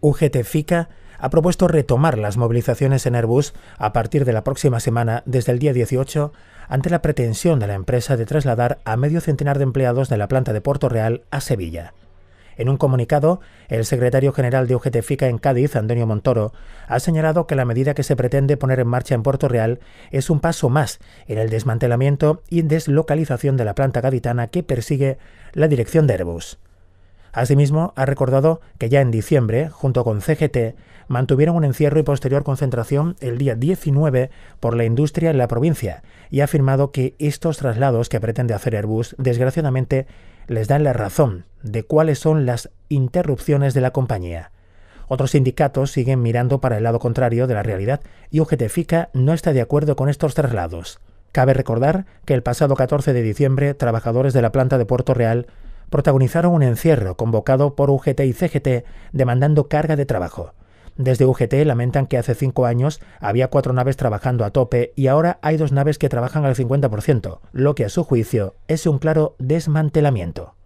UGT FICA ha propuesto retomar las movilizaciones en Airbus a partir de la próxima semana, desde el día 18, ante la pretensión de la empresa de trasladar a medio centenar de empleados de la planta de Puerto Real a Sevilla. En un comunicado, el secretario general de UGT FICA en Cádiz, Antonio Montoro, ha señalado que la medida que se pretende poner en marcha en Puerto Real es un paso más en el desmantelamiento y deslocalización de la planta gaditana que persigue la dirección de Airbus. Asimismo, ha recordado que ya en diciembre, junto con CGT, mantuvieron un encierro y posterior concentración el día 19 por la industria en la provincia y ha afirmado que estos traslados que pretende hacer Airbus, desgraciadamente, les dan la razón de cuáles son las interrupciones de la compañía. Otros sindicatos siguen mirando para el lado contrario de la realidad y UGT FICA no está de acuerdo con estos traslados. Cabe recordar que el pasado 14 de diciembre, trabajadores de la planta de Puerto Real protagonizaron un encierro convocado por UGT y CGT demandando carga de trabajo. Desde UGT lamentan que hace cinco años había cuatro naves trabajando a tope y ahora hay dos naves que trabajan al 50%, lo que a su juicio es un claro desmantelamiento.